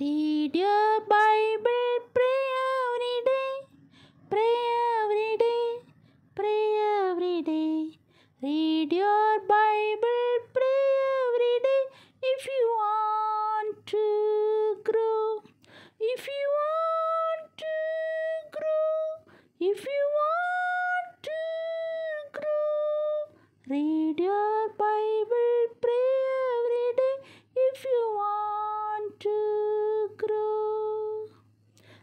Read your Bible, pray every day, pray every day, pray every day. Read your Bible, pray every day if you want to grow. If you want to grow, if you want to grow, read your Bible.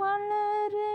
வளர